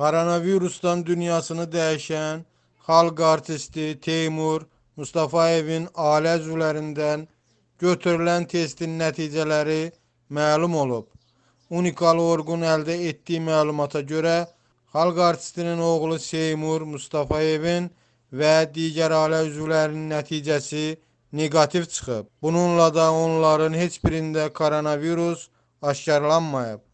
Koronavirusdan dünyasını dəyişən xalq artisti Teymur Mustafayevin ailə üzvlərindən götürülən testin nəticələri məlum olub. Unikal orqun əldə etdiyi məlumata görə xalq artistinin oğlu Seymur Mustafayevin və digər ailə üzvlərinin nəticəsi negativ çıxıb. Bununla da onların heç birində koronavirus aşkarlanmayıb.